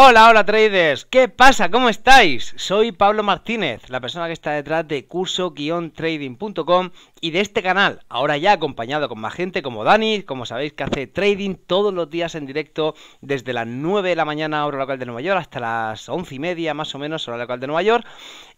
Hola, hola traders, ¿qué pasa? ¿Cómo estáis? Soy Pablo Martínez, la persona que está detrás de curso-trading.com y de este canal, ahora ya acompañado con más gente como Dani, como sabéis que hace trading todos los días en directo desde las 9 de la mañana hora local de Nueva York hasta las 11 y media más o menos hora local de Nueva York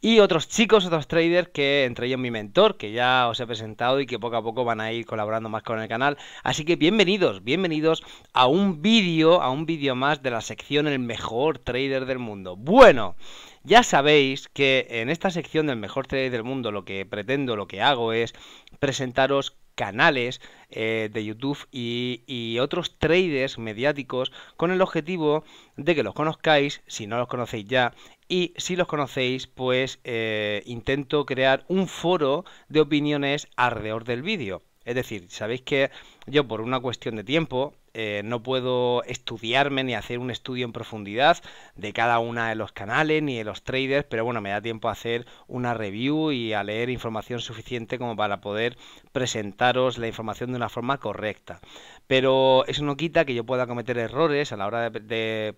y otros chicos, otros traders que entre ellos mi mentor que ya os he presentado y que poco a poco van a ir colaborando más con el canal. Así que bienvenidos, bienvenidos a un vídeo, a un vídeo más de la sección El Mejor trader del mundo. Bueno, ya sabéis que en esta sección del mejor trader del mundo lo que pretendo, lo que hago es presentaros canales eh, de YouTube y, otros traders mediáticos con el objetivo de que los conozcáis, si no los conocéis ya, y si los conocéis, pues eh, intento crear un foro de opiniones alrededor del vídeo. Es decir, sabéis que yo por una cuestión de tiempo eh, no puedo estudiarme ni hacer un estudio en profundidad de cada uno de los canales ni de los traders, pero bueno, me da tiempo a hacer una review y a leer información suficiente como para poder presentaros la información de una forma correcta. Pero eso no quita que yo pueda cometer errores a la hora de,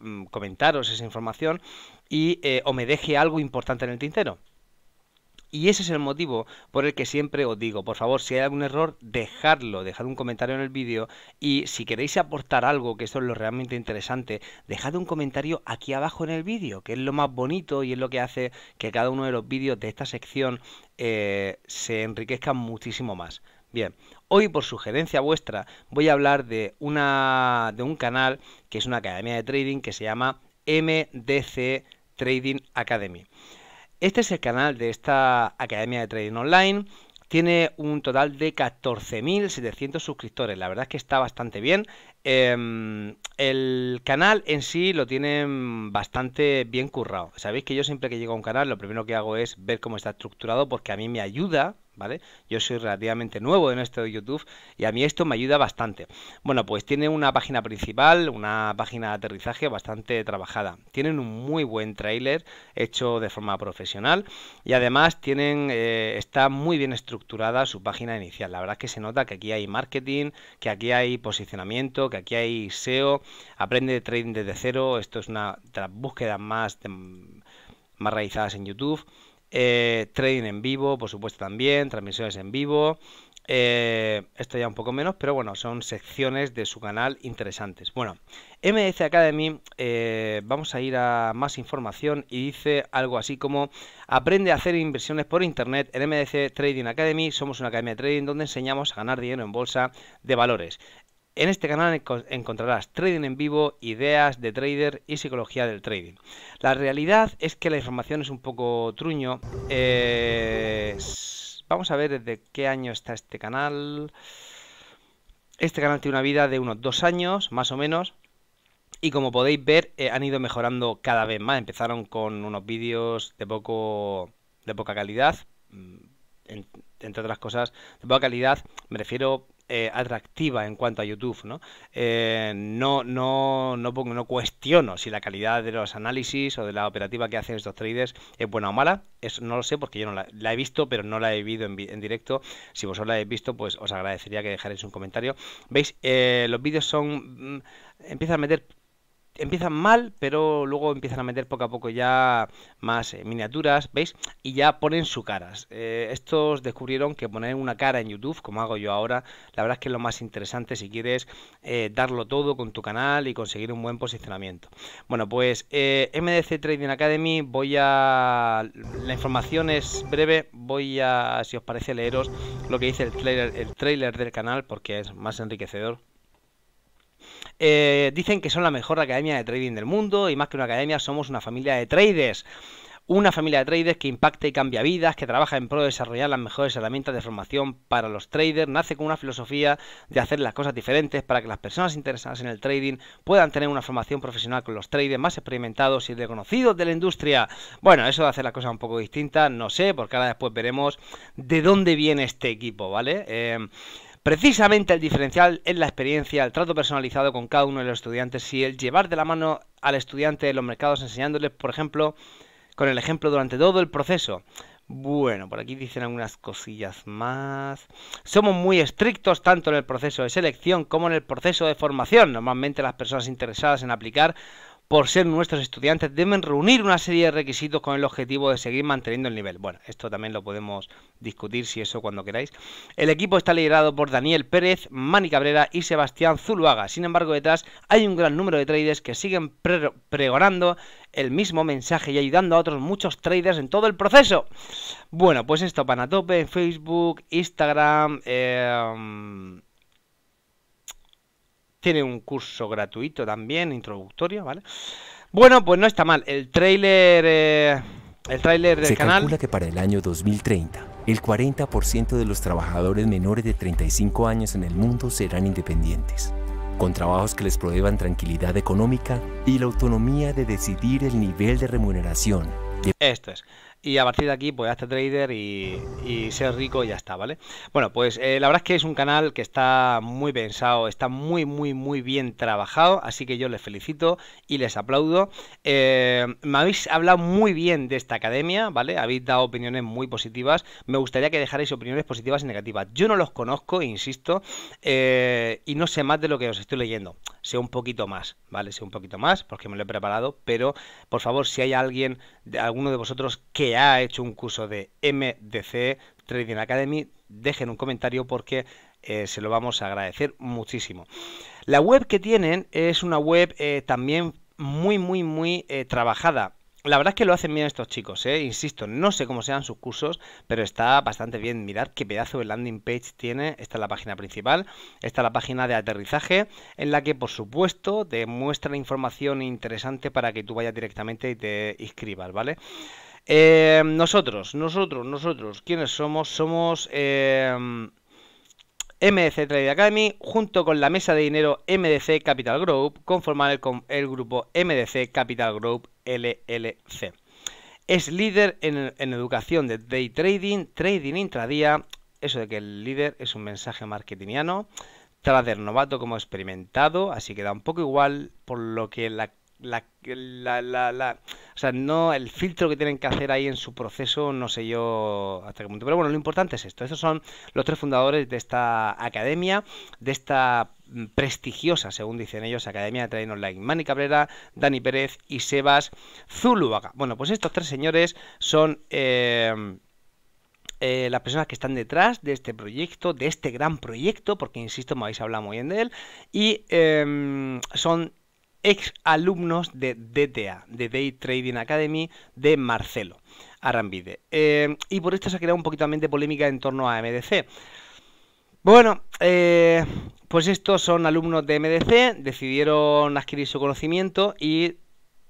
mm, comentaros esa información y eh, o me deje algo importante en el tintero. Y ese es el motivo por el que siempre os digo, por favor, si hay algún error, dejadlo, dejad un comentario en el vídeo y si queréis aportar algo, que eso es lo realmente interesante, dejad un comentario aquí abajo en el vídeo, que es lo más bonito y es lo que hace que cada uno de los vídeos de esta sección eh, se enriquezca muchísimo más. Bien, hoy por sugerencia vuestra voy a hablar de, una, de un canal que es una academia de trading que se llama MDC Trading Academy. Este es el canal de esta Academia de Trading Online. Tiene un total de 14.700 suscriptores. La verdad es que está bastante bien. Em, el canal en sí lo tienen bastante bien currado. Sabéis que yo siempre que llego a un canal lo primero que hago es ver cómo está estructurado porque a mí me ayuda, ¿vale? Yo soy relativamente nuevo en esto de YouTube y a mí esto me ayuda bastante. Bueno, pues tiene una página principal, una página de aterrizaje bastante trabajada. Tienen un muy buen trailer hecho de forma profesional y además tienen, eh, está muy bien estructurada su página inicial. La verdad es que se nota que aquí hay marketing, que aquí hay posicionamiento, aquí hay SEO, aprende trading desde cero, esto es una de las búsquedas más, más realizadas en YouTube, eh, trading en vivo, por supuesto también, transmisiones en vivo, eh, esto ya un poco menos, pero bueno, son secciones de su canal interesantes. Bueno, MDC Academy, eh, vamos a ir a más información y dice algo así como, aprende a hacer inversiones por Internet en MDC Trading Academy, somos una academia de trading donde enseñamos a ganar dinero en bolsa de valores. En este canal encontrarás trading en vivo, ideas de trader y psicología del trading. La realidad es que la información es un poco truño. Eh, vamos a ver desde qué año está este canal. Este canal tiene una vida de unos dos años, más o menos. Y como podéis ver, eh, han ido mejorando cada vez más. Empezaron con unos vídeos de, poco, de poca calidad. Mm, entre otras cosas, de poca calidad me refiero eh, atractiva en cuanto a YouTube, ¿no? Eh, no, ¿no? cuestiono si la calidad de los análisis o de la operativa que hacen estos traders es buena o mala. Eso no lo sé porque yo no la, he visto, pero no la he visto en, directo. Si vosotros la habéis visto, pues os agradecería que dejarais un comentario. ¿Veis? Eh, los vídeos son... Mm, Empieza a meter empiezan mal, pero luego empiezan a meter poco a poco ya más eh, miniaturas, ¿veis? Y ya ponen su caras. Eh, estos descubrieron que poner una cara en YouTube, como hago yo ahora, la verdad es que es lo más interesante si quieres eh, darlo todo con tu canal y conseguir un buen posicionamiento. Bueno, pues MDC Trading Academy, voy a... La información es breve, voy a, si os parece, leeros lo que dice el el trailer del canal porque es más enriquecedor. Eh, dicen que son la mejor academia de trading del mundo y más que una academia somos una familia de traders. Una familia de traders que impacta y cambia vidas, que trabaja en pro de desarrollar las mejores herramientas de formación para los traders, nace con una filosofía de hacer las cosas diferentes para que las personas interesadas en el trading puedan tener una formación profesional con los traders más experimentados y reconocidos de la industria. Bueno, eso de hacer las cosas un poco distintas, no sé, porque ahora después veremos de dónde viene este equipo, ¿vale? Eh, Precisamente el diferencial es la experiencia, el trato personalizado con cada uno de los estudiantes y el llevar de la mano al estudiante en los mercados enseñándoles, por ejemplo, con el ejemplo durante todo el proceso. Bueno, por aquí dicen algunas cosillas más. Somos muy estrictos tanto en el proceso de selección como en el proceso de formación. Normalmente las personas interesadas en aplicar por ser nuestros estudiantes, deben reunir una serie de requisitos con el objetivo de seguir manteniendo el nivel. Bueno, esto también lo podemos discutir si eso cuando queráis. El equipo está liderado por Daniel Pérez, Mani Cabrera y Sebastián Zuluaga. Sin embargo, detrás hay un gran número de traders que siguen pregonando el mismo mensaje y ayudando a otros muchos traders en todo el proceso. Bueno, pues esto, Panatope, en Facebook, Instagram, em, tiene un curso gratuito también, introductorio, ¿vale? Bueno, pues no está mal. El tráiler... Eh, el tráiler del canal... Se calcula que para el año 2030 el 40% de los trabajadores menores de 35 años en el mundo serán independientes, con trabajos que les prohíban tranquilidad económica y la autonomía de decidir el nivel de remuneración. De... Esto es y a partir de aquí, pues hazte trader y, ser rico y ya está, ¿vale? Bueno, pues eh, la verdad es que es un canal que está muy pensado, está muy, muy, muy bien trabajado, así que yo les felicito y les aplaudo. Eh, me habéis hablado muy bien de esta academia, ¿vale? Habéis dado opiniones muy positivas. Me gustaría que dejarais opiniones positivas y negativas. Yo no los conozco, insisto, eh, y no sé más de lo que os estoy leyendo. Sé un poquito más, ¿vale? Sé un poquito más porque me lo he preparado, pero por favor, si hay alguien, alguno de vosotros que ha hecho un curso de MDC Trading Academy, dejen un comentario porque eh, se lo vamos a agradecer muchísimo. La web que tienen es una web eh, también muy, muy, muy eh, trabajada. La verdad es que lo hacen bien estos chicos, insisto, no sé cómo sean sus cursos, pero está bastante bien. Mirad qué pedazo de landing page tiene. Esta es la página principal, esta es la página de aterrizaje, en la que por supuesto demuestra la información interesante para que tú vayas directamente y te inscribas, ¿vale? vale eh, nosotros, nosotros, nosotros, ¿quiénes somos? Somos eh, MDC Trade Academy, junto con la mesa de dinero MDC Capital Group, conformar el, el grupo MDC Capital Group LLC. Es líder en, en, educación de day trading, trading intradía, eso de que el líder es un mensaje marketingiano, trader novato como experimentado, así que da un poco igual por lo que la la, la, o sea, no, el filtro que tienen que hacer ahí en su proceso, no sé yo hasta qué punto. Pero bueno, lo importante es esto. Estos son los tres fundadores de esta academia, de esta prestigiosa, según dicen ellos, Academia de Trading Online. Manny Cabrera, Dani Pérez y Sebas Zuluaga. Bueno, pues estos tres señores son... Eh, eh, las personas que están detrás de este proyecto, de este gran proyecto, porque insisto, me habéis hablado muy bien de él, y eh, son ex alumnos de DTA, de Day Trading Academy, de Marcelo Arambide. Eh, y por esto se ha creado un poquito también de polémica en torno a MDC. Bueno, eh, pues estos son alumnos de MDC, decidieron adquirir su conocimiento y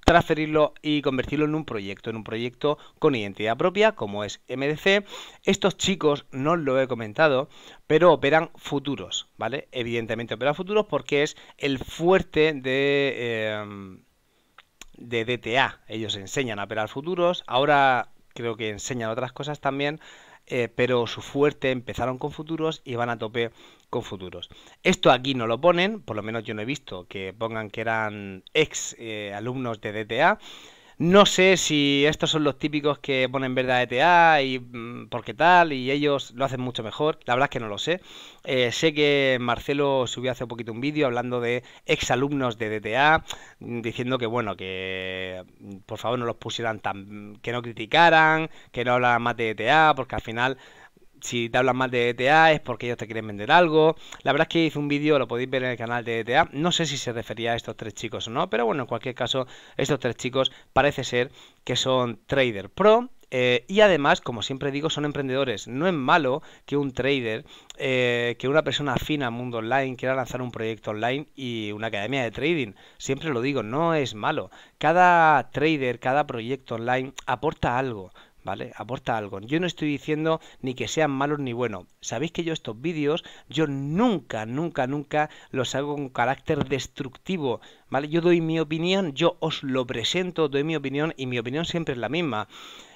transferirlo y convertirlo en un proyecto, en un proyecto con identidad propia, como es MDC. Estos chicos, no os lo he comentado, pero operan futuros, ¿vale? Evidentemente operan futuros porque es el fuerte de... Em, de DTA, ellos enseñan a operar futuros, ahora creo que enseñan otras cosas también, eh, pero su fuerte empezaron con futuros y van a tope con futuros. Esto aquí no lo ponen, por lo menos yo no he visto que pongan que eran ex eh, alumnos de DTA, no sé si estos son los típicos que ponen verdad a ETA y mm, por qué tal, y ellos lo hacen mucho mejor. La verdad es que no lo sé. Eh, sé que Marcelo subió hace poquito un vídeo hablando de exalumnos de DTA, mm, diciendo que bueno, que mm, por favor no los pusieran tan. que no criticaran, que no hablaran más de ETA. porque al final si te hablan mal de ETA es porque ellos te quieren vender algo. La verdad es que hice un vídeo, lo podéis ver en el canal de ETA. No sé si se refería a estos tres chicos o no, pero bueno, en cualquier caso, estos tres chicos parece ser que son trader pro. Eh, y además, como siempre digo, son emprendedores. No es malo que un trader, eh, que una persona afina al mundo online, quiera lanzar un proyecto online y una academia de trading. Siempre lo digo, no es malo. Cada trader, cada proyecto online aporta algo ¿vale? Aporta algo. Yo no estoy diciendo ni que sean malos ni buenos. Sabéis que yo estos vídeos, yo nunca, nunca, nunca los hago con carácter destructivo. Yo doy mi opinión, yo os lo presento, doy mi opinión y mi opinión siempre es la misma.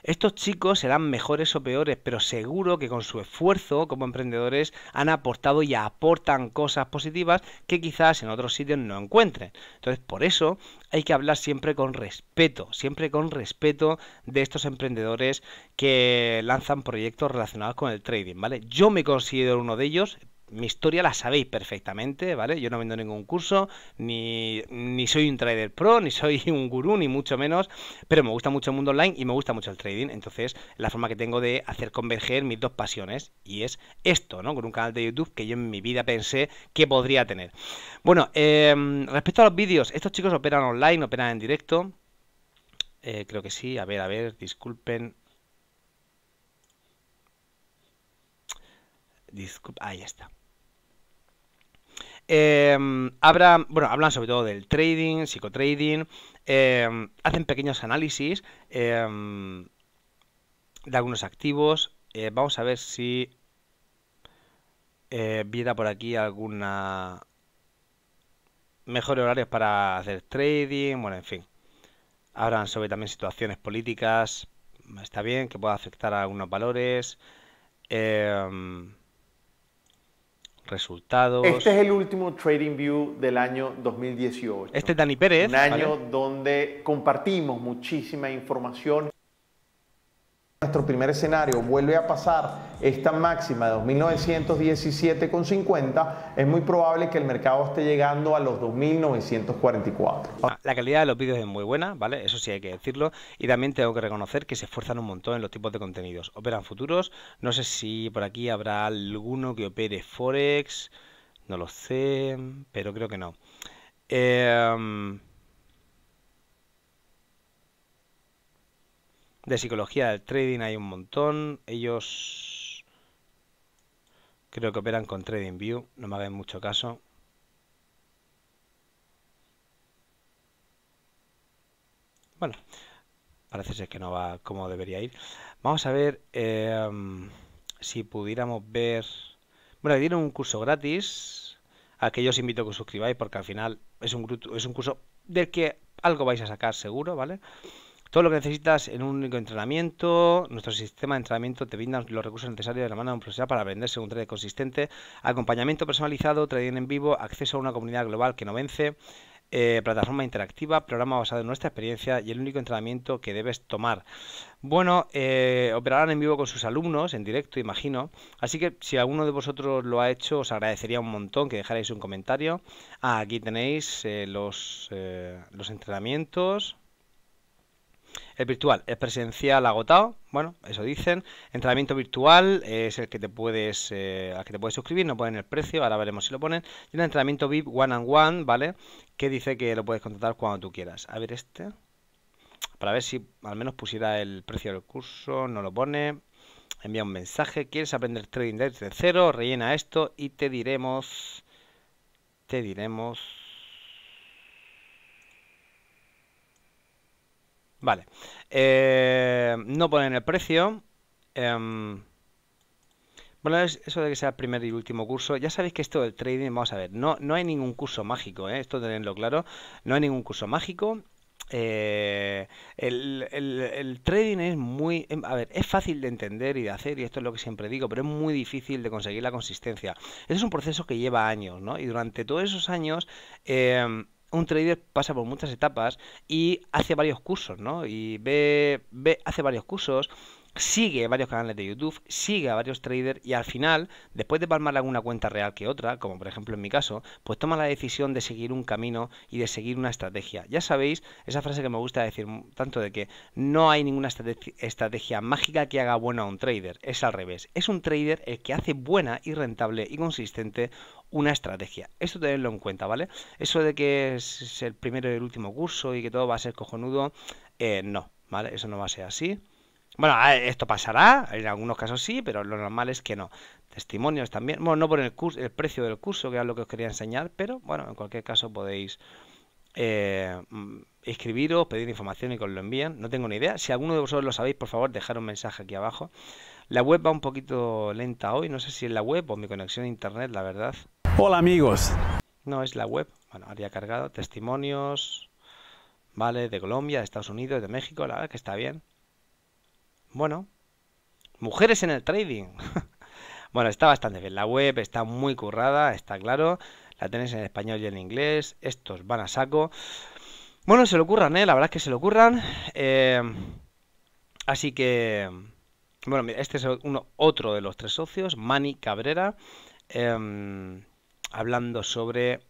Estos chicos serán mejores o peores, pero seguro que con su esfuerzo como emprendedores han aportado y aportan cosas positivas que quizás en otros sitios no encuentren. Entonces, por eso hay que hablar siempre con respeto, siempre con respeto de estos emprendedores que lanzan proyectos relacionados con el trading, ¿vale? Yo me considero uno de ellos, mi historia la sabéis perfectamente, ¿vale? Yo no vendo ningún curso, ni, soy un trader pro, ni soy un gurú, ni mucho menos, pero me gusta mucho el mundo online y me gusta mucho el trading. Entonces, la forma que tengo de hacer converger mis dos pasiones, y es esto, ¿no? Con un canal de YouTube que yo en mi vida pensé que podría tener. Bueno, em, respecto a los vídeos, estos chicos operan online, operan en directo. Eh, creo que sí, a ver, a ver, disculpen. Disculpen, ahí está hablan, em, bueno, hablan sobre todo del trading, psicotrading, em, hacen pequeños análisis em, de algunos activos. Eh, vamos a ver si eh, viera por aquí alguna mejores horarios para hacer trading, bueno, en fin. Hablan sobre también situaciones políticas, está bien, que pueda afectar a algunos valores. Eh, resultados. Este es el último Trading View del año 2018. Este es Dani Pérez. Un año donde compartimos muchísima información nuestro primer escenario vuelve a pasar esta máxima de 2.917,50, es muy probable que el mercado esté llegando a los 2.944. Ah, la calidad de los vídeos es muy buena, ¿vale? Eso sí hay que decirlo. Y también tengo que reconocer que se esfuerzan un montón en los tipos de contenidos. Operan futuros, no sé si por aquí habrá alguno que opere Forex, no lo sé, pero creo que no. Eh, De psicología del trading hay un montón. Ellos creo que operan con TradingView. No me hagan mucho caso. Bueno, parece ser que no va como debería ir. Vamos a ver em, si pudiéramos ver... Bueno, tienen un curso gratis a que yo os invito a que os suscribáis porque al final es un, es un curso del que algo vais a sacar seguro, ¿vale? vale todo lo que necesitas en un único entrenamiento, nuestro sistema de entrenamiento te brinda los recursos necesarios de la mano de un profesional para aprender según un consistente, acompañamiento personalizado, trading en vivo, acceso a una comunidad global que no vence, eh, plataforma interactiva, programa basado en nuestra experiencia y el único entrenamiento que debes tomar. Bueno, eh, operarán en vivo con sus alumnos, en directo, imagino. Así que si alguno de vosotros lo ha hecho, os agradecería un montón que dejarais un comentario. Ah, aquí tenéis eh, los, los entrenamientos. El virtual el presencial agotado, bueno, eso dicen. Entrenamiento virtual eh, es el que te puedes, eh, al que te puedes suscribir, no ponen el precio, ahora veremos si lo ponen. Y el entrenamiento VIP one and one, ¿vale? Que dice que lo puedes contratar cuando tú quieras. A ver este, para ver si al menos pusiera el precio del curso, no lo pone. Envía un mensaje, ¿quieres aprender trading desde cero? Rellena esto y te diremos, te diremos Vale. Eh, no ponen el precio. Em, bueno, eso de que sea el primer y último curso. Ya sabéis que esto del trading, vamos a ver, no, no hay ningún curso mágico, ¿eh? esto tenedlo claro. No hay ningún curso mágico. Eh, el, trading es muy, em, a ver, es fácil de entender y de hacer, y esto es lo que siempre digo, pero es muy difícil de conseguir la consistencia. Ese es un proceso que lleva años, ¿no? Y durante todos esos años, em, un trader pasa por muchas etapas y hace varios cursos, ¿no? Y ve, ve hace varios cursos, sigue varios canales de YouTube, sigue a varios traders y al final, después de palmar alguna cuenta real que otra, como por ejemplo en mi caso, pues toma la decisión de seguir un camino y de seguir una estrategia. Ya sabéis, esa frase que me gusta decir tanto de que no hay ninguna estrategia mágica que haga bueno a un trader, es al revés, es un trader el que hace buena y rentable y consistente una estrategia. Esto tenedlo en cuenta, ¿vale? Eso de que es el primero y el último curso y que todo va a ser cojonudo, eh, no, ¿vale? Eso no va a ser así bueno, esto pasará, en algunos casos sí, pero lo normal es que no. Testimonios también, bueno, no por el, curso, el precio del curso, que era lo que os quería enseñar, pero bueno, en cualquier caso podéis escribiros, eh, mm, pedir información y que os lo envíen. No tengo ni idea. Si alguno de vosotros lo sabéis, por favor, dejar un mensaje aquí abajo. La web va un poquito lenta hoy, no sé si es la web o mi conexión a internet, la verdad. Hola amigos. No, es la web. Bueno, habría cargado testimonios, ¿vale? De Colombia, de Estados Unidos, de México, la verdad que está bien. Bueno, mujeres en el trading. bueno, está bastante bien. La web está muy currada, está claro. La tenéis en español y en inglés. Estos van a saco. Bueno, se lo ocurran, ¿eh? La verdad es que se lo ocurran. Eh, así que... Bueno, este es uno, otro de los tres socios, Manny Cabrera, em, hablando sobre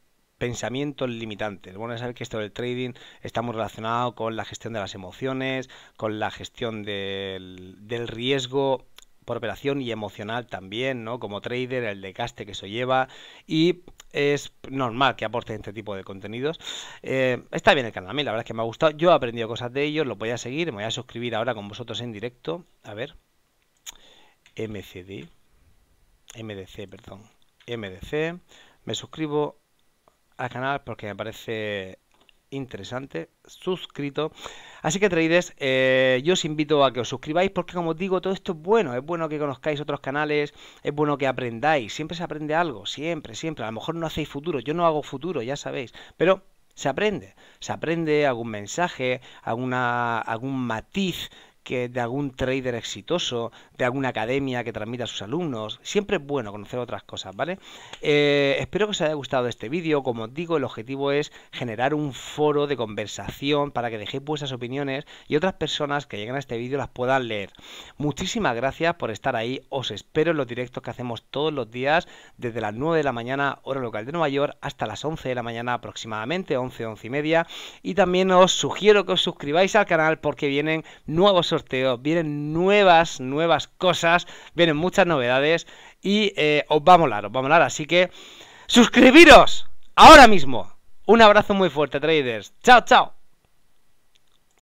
pensamientos limitantes. Bueno, es saber que esto del trading está muy relacionado con la gestión de las emociones, con la gestión del, riesgo por operación y emocional también, ¿no? Como trader, el de caste que eso lleva y es normal que aporte este tipo de contenidos. Eh, está bien el canal, a mí la verdad es que me ha gustado. Yo he aprendido cosas de ellos, lo voy a seguir, me voy a suscribir ahora con vosotros en directo. A ver. MCD. MDC, perdón. MDC. Me suscribo al canal porque me parece interesante, suscrito. Así que traders, eh, yo os invito a que os suscribáis porque como digo, todo esto es bueno, es bueno que conozcáis otros canales, es bueno que aprendáis, siempre se aprende algo, siempre, siempre. A lo mejor no hacéis futuro, yo no hago futuro, ya sabéis, pero se aprende, se aprende algún mensaje, alguna, algún matiz que de algún trader exitoso, de alguna academia que transmita a sus alumnos. Siempre es bueno conocer otras cosas, ¿vale? Eh, espero que os haya gustado este vídeo. Como os digo, el objetivo es generar un foro de conversación para que dejéis vuestras opiniones y otras personas que lleguen a este vídeo las puedan leer. Muchísimas gracias por estar ahí. Os espero en los directos que hacemos todos los días, desde las 9 de la mañana, hora local de Nueva York, hasta las 11 de la mañana aproximadamente, 11, 11 y media. Y también os sugiero que os suscribáis al canal porque vienen nuevos sorteo, vienen nuevas, nuevas cosas, vienen muchas novedades y eh, os va a molar, os va a molar. Así que suscribiros ahora mismo. Un abrazo muy fuerte, traders. Chao, chao.